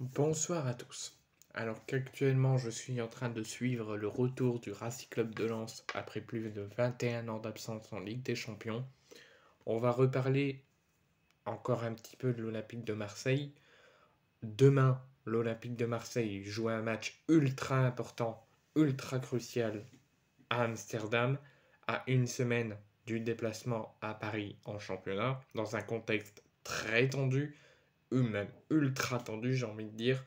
Bonsoir à tous. Alors qu'actuellement je suis en train de suivre le retour du Racing Club de Lens après plus de 21 ans d'absence en Ligue des Champions. On va reparler encore un petit peu de l'Olympique de Marseille. Demain, l'Olympique de Marseille joue un match ultra important, ultra crucial à Amsterdam, à une semaine du déplacement à Paris en championnat, dans un contexte très tendu, eux-mêmes, ultra tendu j'ai envie de dire.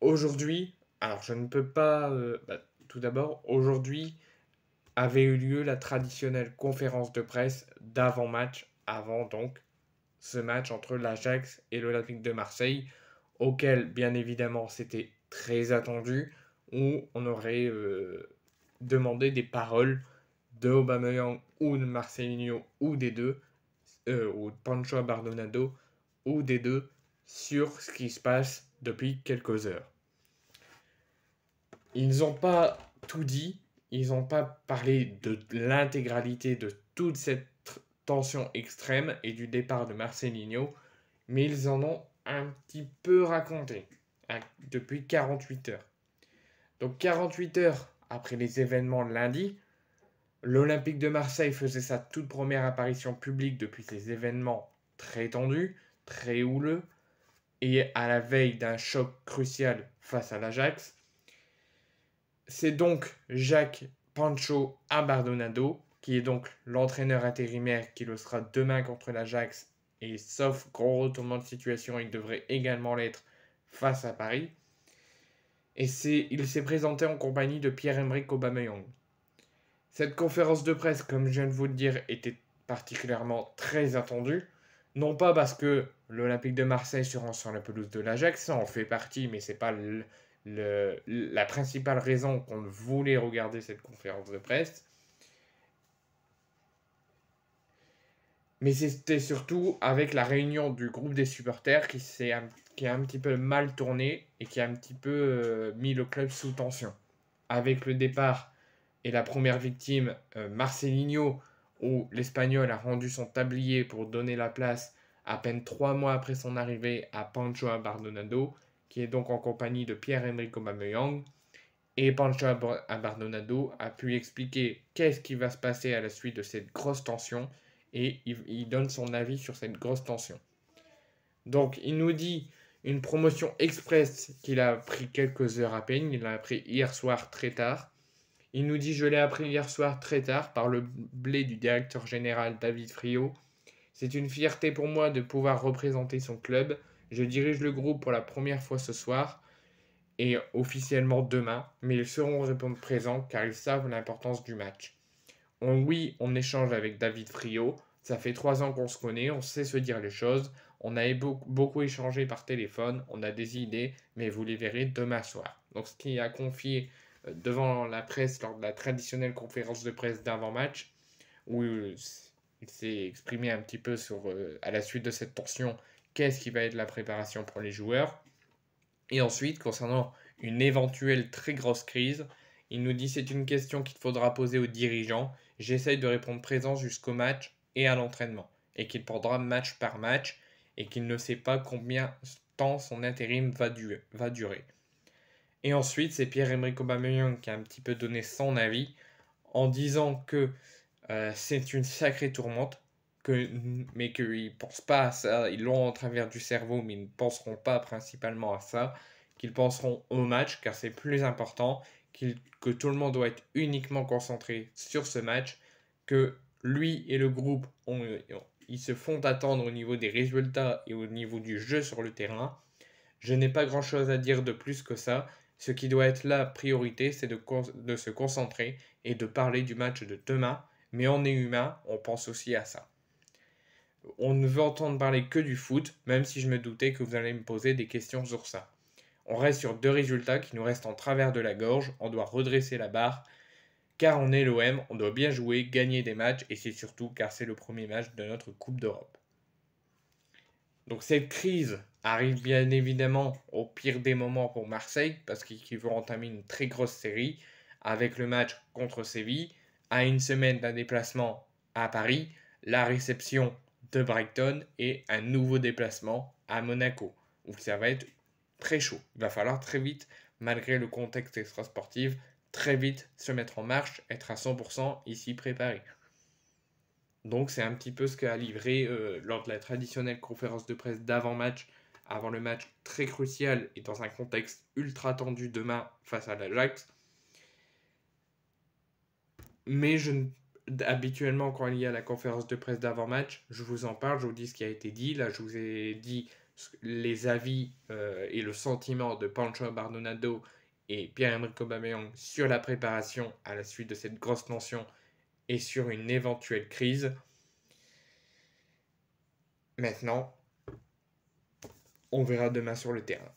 Aujourd'hui, alors je ne peux pas. Euh, bah, tout d'abord, aujourd'hui avait eu lieu la traditionnelle conférence de presse d'avant-match, avant donc ce match entre l'Ajax et l'Olympique de Marseille, auquel bien évidemment c'était très attendu, où on aurait euh, demandé des paroles de Aubameyang ou de Union ou des deux, euh, ou de Pancho Bardonado ou des deux sur ce qui se passe depuis quelques heures. Ils n'ont pas tout dit, ils n'ont pas parlé de l'intégralité de toute cette tension extrême et du départ de Marcelinho, mais ils en ont un petit peu raconté depuis 48 heures. Donc 48 heures après les événements de lundi, l'Olympique de Marseille faisait sa toute première apparition publique depuis ces événements très tendus, très houleux, et à la veille d'un choc crucial face à l'Ajax. C'est donc Jacques Pancho Abardonado, qui est donc l'entraîneur intérimaire qui le sera demain contre l'Ajax, et sauf gros retournement de situation, il devrait également l'être face à Paris. Et il s'est présenté en compagnie de Pierre-Emerick Aubameyang. Cette conférence de presse, comme je viens de vous le dire, était particulièrement très attendue. Non pas parce que l'Olympique de Marseille sur la pelouse de l'Ajax, ça en fait partie, mais c'est pas le, la principale raison qu'on voulait regarder cette conférence de presse. Mais c'était surtout avec la réunion du groupe des supporters qui, qui a un petit peu mal tourné et qui a un petit peu euh, mis le club sous tension. Avec le départ et la première victime, euh, Marcelinho, où l'Espagnol a rendu son tablier pour donner la place à peine trois mois après son arrivée à Pancho Bardonado, qui est donc en compagnie de Pierre-Emerick Aubameyang. Et Pancho Abardonado a pu expliquer qu'est-ce qui va se passer à la suite de cette grosse tension, et il, donne son avis sur cette grosse tension. Donc il nous dit une promotion express qu'il a pris quelques heures à peine. Il l'a appris hier soir très tard. Il nous dit Je l'ai appris hier soir très tard par le blé du directeur général David Friot c'est une fierté pour moi de pouvoir représenter son club. Je dirige le groupe pour la première fois ce soir et officiellement demain, mais ils seront présents car ils savent l'importance du match. On, oui, on échange avec David Friot. Ça fait trois ans qu'on se connaît, on sait se dire les choses. On a beaucoup échangé par téléphone, on a des idées, mais vous les verrez demain soir. Donc, ce qui a confié euh, devant la presse lors de la traditionnelle conférence de presse d'avant-match, où euh, il s'est exprimé un petit peu sur, euh, à la suite de cette torsion qu'est-ce qui va être la préparation pour les joueurs. Et ensuite, concernant une éventuelle très grosse crise, il nous dit c'est une question qu'il faudra poser aux dirigeants. J'essaye de répondre présent jusqu'au match et à l'entraînement. Et qu'il prendra match par match et qu'il ne sait pas combien temps son intérim va, durer. Et ensuite, c'est Pierre-Emerick Aubameyang qui a un petit peu donné son avis en disant que euh, c'est une sacrée tourmente, que, mais qu'ils ne pensent pas à ça. Ils l'ont en travers du cerveau, mais ils ne penseront pas principalement à ça. Qu'ils penseront au match, car c'est plus important, que tout le monde doit être uniquement concentré sur ce match, que lui et le groupe, ils se font attendre au niveau des résultats et au niveau du jeu sur le terrain. Je n'ai pas grand-chose à dire de plus que ça. Ce qui doit être la priorité, c'est de, se concentrer et de parler du match de demain mais on est humain, on pense aussi à ça. On ne veut entendre parler que du foot, même si je me doutais que vous allez me poser des questions sur ça. On reste sur deux résultats qui nous restent en travers de la gorge, on doit redresser la barre, car on est l'OM, on doit bien jouer, gagner des matchs, et c'est surtout car c'est le premier match de notre Coupe d'Europe. Donc cette crise arrive bien évidemment au pire des moments pour Marseille, parce qu'ils vont entamer une très grosse série avec le match contre Séville, à une semaine d'un déplacement à Paris, la réception de Brighton et un nouveau déplacement à Monaco, où ça va être très chaud. Il va falloir très vite, malgré le contexte extrasportif, très vite se mettre en marche, être à 100% ici préparé. Donc c'est un petit peu ce qu'a livré euh, lors de la traditionnelle conférence de presse d'avant-match, avant le match très crucial et dans un contexte ultra tendu demain face à l'Ajax, mais je habituellement quand il y a la conférence de presse d'avant-match, je vous en parle, je vous dis ce qui a été dit. Là, je vous ai dit les avis euh, et le sentiment de Pancho Bardonado et Pierre-Emerick Aubameyang sur la préparation à la suite de cette grosse tension et sur une éventuelle crise. Maintenant, on verra demain sur le terrain.